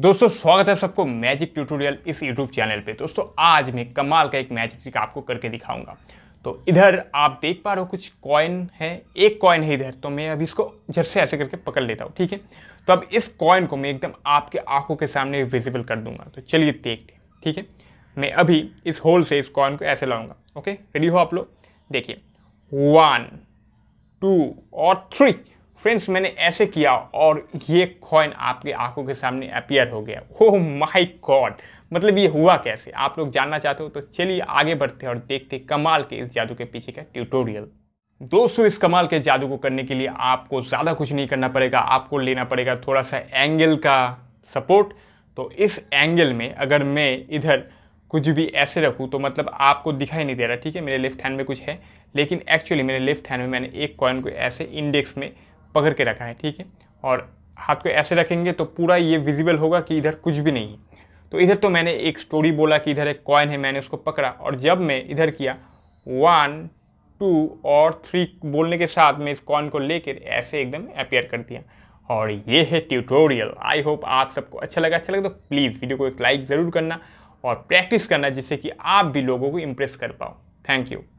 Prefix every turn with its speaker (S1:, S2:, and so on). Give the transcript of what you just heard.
S1: दोस्तों स्वागत है सबको मैजिक ट्यूटोरियल इस यूट्यूब चैनल पे दोस्तों आज मैं कमाल का एक मैजिक ट्रिक आपको करके दिखाऊंगा तो इधर आप देख पा रहे हो कुछ कॉइन है एक कॉइन है इधर तो मैं अभी इसको जब से ऐसे करके पकड़ लेता हूँ ठीक है तो अब इस कॉइन को मैं एकदम आपके आंखों के सामने विजिबल कर दूंगा तो चलिए देखते हैं ठीक है मैं अभी इस होल से इस कॉइन को ऐसे लाऊंगा ओके रेडी हो आप लोग देखिए वन टू और थ्री फ्रेंड्स मैंने ऐसे किया और ये कॉइन आपके आंखों के सामने अपियर हो गया हो माय गॉड मतलब ये हुआ कैसे आप लोग जानना चाहते हो तो चलिए आगे बढ़ते हैं और देखते कमाल के इस जादू के पीछे का ट्यूटोरियल दोस्तों इस कमाल के जादू को करने के लिए आपको ज़्यादा कुछ नहीं करना पड़ेगा आपको लेना पड़ेगा थोड़ा सा एंगल का सपोर्ट तो इस एंगल में अगर मैं इधर कुछ भी ऐसे रखूँ तो मतलब आपको दिखाई नहीं दे रहा ठीक है मेरे लेफ्ट हैंड में कुछ है लेकिन एक्चुअली मेरे लेफ्ट हैंड में मैंने एक कॉइन को ऐसे इंडेक्स में पकड़ के रखा है ठीक है और हाथ को ऐसे रखेंगे तो पूरा ये विजिबल होगा कि इधर कुछ भी नहीं है तो इधर तो मैंने एक स्टोरी बोला कि इधर एक कॉइन है मैंने उसको पकड़ा और जब मैं इधर किया वन टू और थ्री बोलने के साथ मैं इस कॉइन को लेकर ऐसे एकदम अपेयर कर दिया और ये है ट्यूटोरियल आई होप आप सबको अच्छा लगा अच्छा लगा तो प्लीज़ वीडियो को एक लाइक ज़रूर करना और प्रैक्टिस करना जिससे कि आप भी लोगों को इम्प्रेस कर पाओ थैंक यू